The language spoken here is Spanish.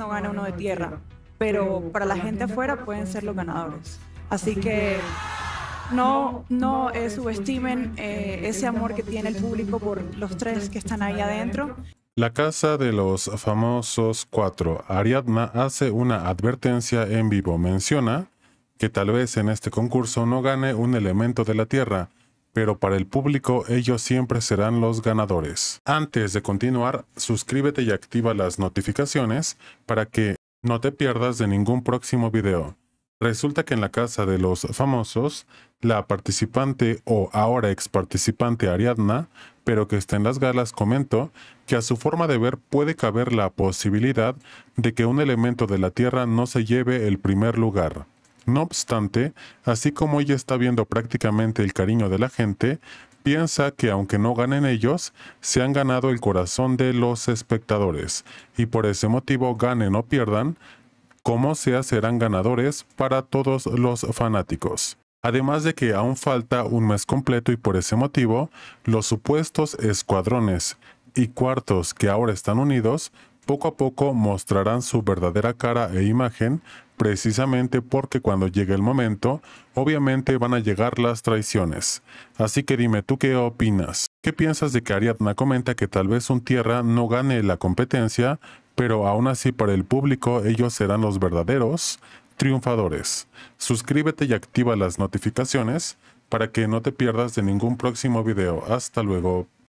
no gana uno de tierra, pero para la gente afuera pueden ser los ganadores. Así que no, no subestimen eh, eh, ese amor que tiene el público por los tres que están ahí adentro. La casa de los famosos cuatro, Ariadna hace una advertencia en vivo. Menciona que tal vez en este concurso no gane un elemento de la Tierra, pero para el público ellos siempre serán los ganadores. Antes de continuar, suscríbete y activa las notificaciones para que no te pierdas de ningún próximo video. Resulta que en la casa de los famosos, la participante o ahora ex participante Ariadna, pero que está en las galas, comentó que a su forma de ver puede caber la posibilidad de que un elemento de la Tierra no se lleve el primer lugar. No obstante, así como ella está viendo prácticamente el cariño de la gente, piensa que aunque no ganen ellos, se han ganado el corazón de los espectadores, y por ese motivo ganen o pierdan, como sea serán ganadores para todos los fanáticos. Además de que aún falta un mes completo y por ese motivo, los supuestos escuadrones y cuartos que ahora están unidos, poco a poco mostrarán su verdadera cara e imagen precisamente porque cuando llegue el momento, obviamente van a llegar las traiciones. Así que dime tú qué opinas. ¿Qué piensas de que Ariadna comenta que tal vez un tierra no gane la competencia, pero aún así para el público ellos serán los verdaderos triunfadores? Suscríbete y activa las notificaciones para que no te pierdas de ningún próximo video. Hasta luego.